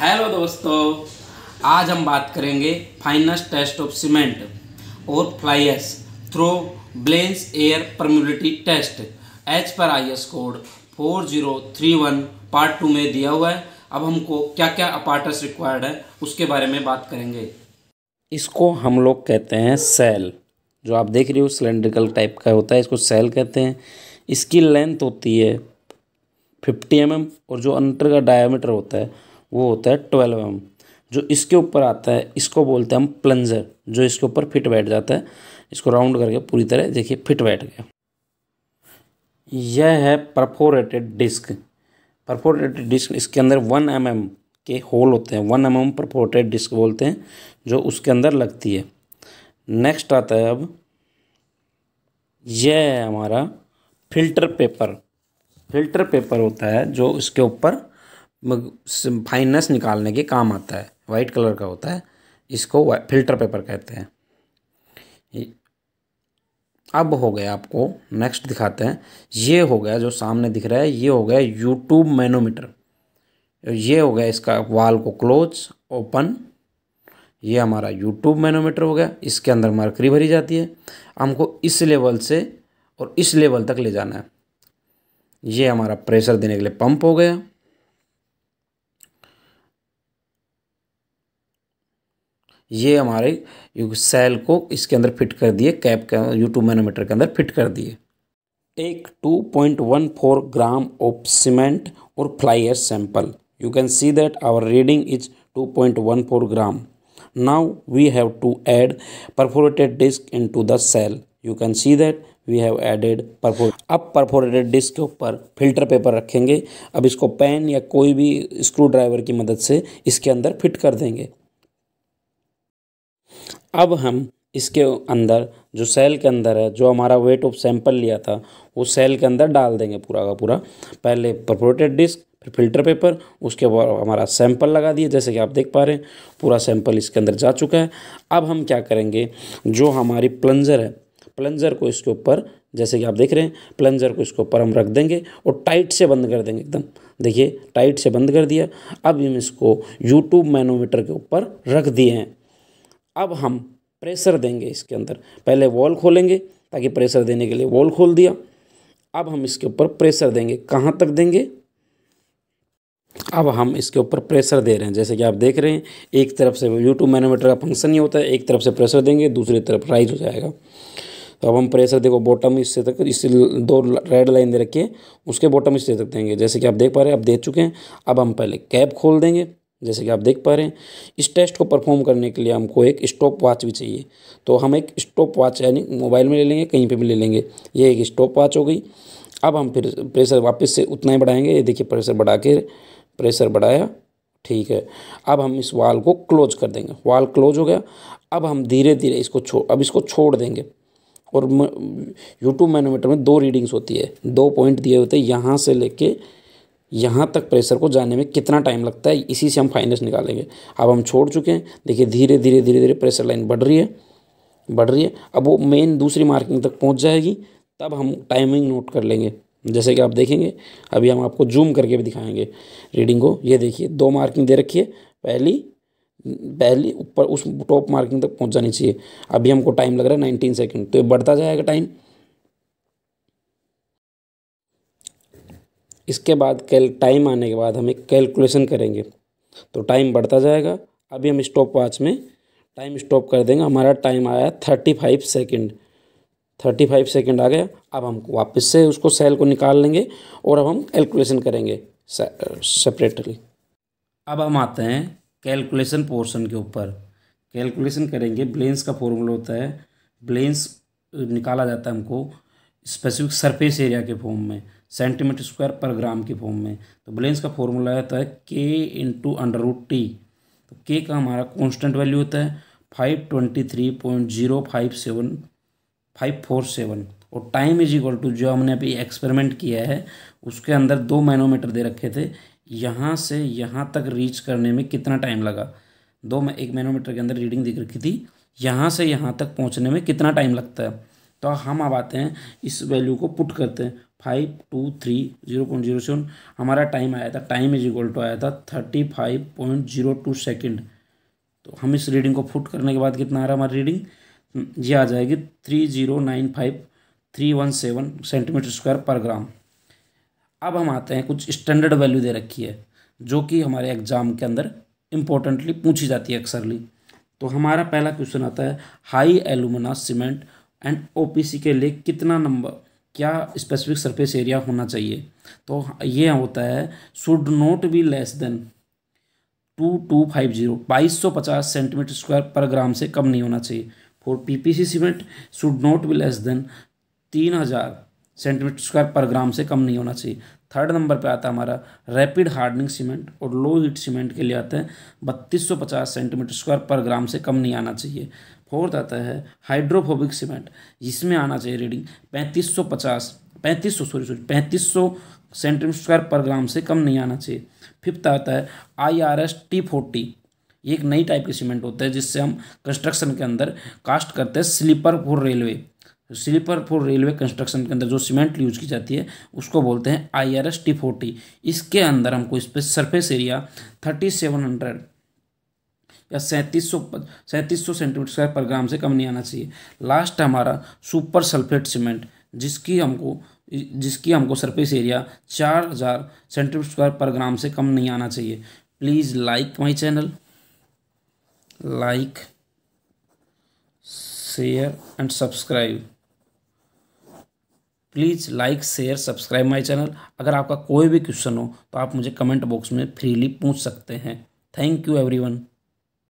hello दोस्तों आज हम बात करेंगे फाइनस टेस्ट ऑफ सीमेंट और fly ash through Blaine's air permeability test as per I S code four zero three one part two में दिया हुआ है अब हमको क्या क्या अपार्टस रिक्वायर्ड है उसके बारे में बात करेंगे इसको हम लोग कहते हैं सेल जो आप देख रहे हो सिलेंड्रिकल टाइप का होता है इसको सेल कहते हैं इसकी लेंथ होती है फिफ्टी एम mm और जो अंटर का डायमीटर होता है वो होता है ट्वेल्व एम जो इसके ऊपर आता है इसको बोलते हैं हम प्लंजर जो इसके ऊपर फिट बैठ जाता है इसको राउंड करके पूरी तरह देखिए फिट बैठ गया यह है परफोरेटेड डिस्क परफोरेटेड डिस्क इसके अंदर वन एम mm के होल होते हैं one M M perforated disc बोलते हैं जो उसके अंदर लगती है नेक्स्ट आता है अब यह है हमारा फिल्टर पेपर फिल्टर पेपर होता है जो इसके ऊपर फाइननेस निकालने के काम आता है वाइट कलर का होता है इसको फिल्टर पेपर कहते हैं अब हो गया आपको नेक्स्ट दिखाते हैं ये हो गया जो सामने दिख रहा है ये हो गया यूट्यूब मैनोमीटर ये हो गया इसका वाल को क्लोज ओपन ये हमारा यूट्यूब मैनोमीटर हो गया इसके अंदर मरकरी भरी जाती है हमको इस लेवल से और इस लेवल तक ले जाना है ये हमारा प्रेशर देने के लिए पंप हो गया ये हमारे सेल को इसके अंदर फिट कर दिए कैप के यू मैनोमीटर के अंदर फिट कर दिए एक 2.14 ग्राम ऑफ सीमेंट और fly air sample you can see that our reading is 2.14 gram now we have to add perforated disc into the cell you can see that we have added perforated अब perforated disc के ऊपर filter paper रखेंगे अब इसको pen या कोई भी screw driver की मदद से इसके अंदर फिट कर देंगे अब हम इसके अंदर जो सेल के अंदर है जो हमारा वेट ऑफ सैंपल लिया था वो सेल के अंदर डाल देंगे पूरा का पूरा पहले प्रपोटेड डिस्क फिर फिल्टर पेपर उसके बाद हमारा सैंपल लगा दिए जैसे कि आप देख पा रहे हैं पूरा सैंपल इसके अंदर जा चुका है अब हम क्या करेंगे जो हमारी प्लंजर है प्लंजर को इसके ऊपर जैसे कि आप देख रहे हैं प्लंजर को इसके ऊपर हम रख देंगे और टाइट से बंद कर देंगे एकदम देखिए टाइट से बंद कर दिया अब हम इसको यूट्यूब मैनोमीटर के ऊपर रख दिए हैं अब हम प्रेशर देंगे इसके अंदर पहले वॉल खोलेंगे ताकि प्रेशर देने के लिए वॉल खोल दिया अब हम इसके ऊपर प्रेशर देंगे कहाँ तक देंगे अब हम इसके ऊपर प्रेशर दे रहे हैं जैसे कि आप देख रहे हैं एक तरफ से यूट्यूब मैनोमीटर का फंक्शन ही होता है एक तरफ से प्रेशर देंगे दूसरी तरफ राइज हो जाएगा तो अब हम प्रेशर देखो बॉटम इससे तक इससे दो रेड लाइन दे रखी है उसके बॉटम इससे तक देंगे जैसे कि आप देख पा रहे हैं आप दे चुके हैं अब हम पहले कैप खोल देंगे जैसे कि आप देख पा रहे हैं इस टेस्ट को परफॉर्म करने के लिए हमको एक स्टॉप वॉच भी चाहिए तो हम एक स्टॉप वॉच यानी मोबाइल में ले लेंगे कहीं पे भी ले लेंगे ये एक स्टॉप वॉच हो गई अब हम फिर प्रेशर वापस से उतना ही बढ़ाएंगे ये देखिए प्रेशर बढ़ा के प्रेशर बढ़ाया ठीक है अब हम इस वाल को क्लोज कर देंगे वाल क्लोज हो गया अब हम धीरे धीरे इसको छोड़ अब इसको छोड़ देंगे और यूट्यूब मैनोमीटर में दो रीडिंग्स होती है दो पॉइंट दिए होते हैं यहाँ से लेके यहाँ तक प्रेशर को जाने में कितना टाइम लगता है इसी से हम फाइनेंस निकालेंगे अब हम छोड़ चुके हैं देखिए धीरे धीरे धीरे धीरे प्रेशर लाइन बढ़ रही है बढ़ रही है अब वो मेन दूसरी मार्किंग तक पहुँच जाएगी तब हम टाइमिंग नोट कर लेंगे जैसे कि आप देखेंगे अभी हम आपको जूम करके भी दिखाएंगे रीडिंग को ये देखिए दो मार्किंग दे रखी है पहली पहली ऊपर उस टॉप मार्किंग तक पहुंच जानी चाहिए अभी हमको टाइम लग रहा है नाइनटीन सेकंड तो ये बढ़ता जाएगा टाइम इसके बाद कैल टाइम आने के बाद हमें कैलकुलेशन करेंगे तो टाइम बढ़ता जाएगा अभी हम स्टॉप वॉच में टाइम स्टॉप कर देंगे हमारा टाइम आया thirty five second thirty five second आ गया अब हम वापस से उसको सेल को निकाल लेंगे और अब हम कैलकुलेशन करेंगे सेपरेटली अब हम आते हैं कैलकुलेशन पोर्शन के ऊपर कैलकुलेशन करेंगे ब्लेंस का फॉर्मूला होता है ब्लेंस निकाला जाता है हमको स्पेसिफिक सरफेस एरिया के फॉर्म में सेंटीमीटर स्क्वायर पर ग्राम के फॉर्म में तो ब्लेंस का फॉर्मूला रहता है के इंटू अंडर रूट टी तो के का हमारा कांस्टेंट वैल्यू होता है five twenty three point zero five seven five four seven और टाइम इज इक्वल टू जो हमने अभी एक्सपेरिमेंट किया है उसके अंदर दो मैनोमीटर दे रखे थे यहाँ से यहाँ तक रीच करने में कितना टाइम लगा दो में एक मैनोमीटर के अंदर रीडिंग दिख रखी थी यहाँ से यहाँ तक पहुँचने में कितना टाइम लगता है तो हम अब आते हैं इस वैल्यू को पुट करते हैं five two three zero point zero seven हमारा टाइम आया था टाइम इज इक्वल टू आया था thirty five point zero two second तो हम इस रीडिंग को फुट करने के बाद कितना आ रहा है हमारी रीडिंग ये आ जाएगी three zero nine five three one seven centimetre square पर ग्राम अब हम आते हैं कुछ स्टैंडर्ड वैल्यू दे रखी है जो कि हमारे एग्जाम के अंदर इम्पोर्टेंटली पूछी जाती है अक्सरली तो हमारा पहला क्वेश्चन आता है हाई एलुमिना सीमेंट एंड ओ के लिए कितना नंबर क्या स्पेसिफिक सरफेस एरिया होना चाहिए तो ये होता है should not be less than two two five zero बाईस सौ पचास सेंटीमीटर स्क्वायर पर ग्राम से कम नहीं होना चाहिए for PPC cement should not be less than तीन हज़ार सेंटीमीटर स्क्वायर पर ग्राम से कम नहीं होना चाहिए थर्ड नंबर पे आता है हमारा रैपिड हार्डनिंग सीमेंट और लो हीट सीमेंट के लिए आते हैं बत्तीस सौ पचास सेंटीमीटर स्क्वायर पर ग्राम से कम नहीं आना चाहिए फोर्थ आता है हाइड्रोफोबिक सीमेंट इसमें आना चाहिए रीडिंग पैंतीस सौ पचास पैंतीस सौ सॉरी सॉरी पैंतीस सौ सेंटीमीटर स्क्वायर पर ग्राम से कम नहीं आना चाहिए फिफ्थ आता है I R S T forty ये एक नई टाइप की सीमेंट होता है जिससे हम कंस्ट्रक्शन के अंदर कास्ट करते हैं sleeper for railway sleeper for railway construction के अंदर जो सीमेंट यूज की जाती है उसको बोलते हैं I R S T forty इसके अंदर हमको इस पर surface area thirty seven hundred या सैंतीस सौ सैंतीस सौ सेंटीमीटर स्क्वायर पर ग्राम से कम नहीं आना चाहिए लास्ट हमारा सुपर सल्फेट सीमेंट जिसकी हमको जिसकी हमको सरफेस एरिया चार हज़ार सेंटीमीटर स्क्वायर पर ग्राम से कम नहीं आना चाहिए please like my channel like share and subscribe please like share subscribe my channel अगर आपका कोई भी क्वेश्चन हो तो आप मुझे कमेंट बॉक्स में फ्रीली पूछ सकते हैं थैंक यू एवरीवन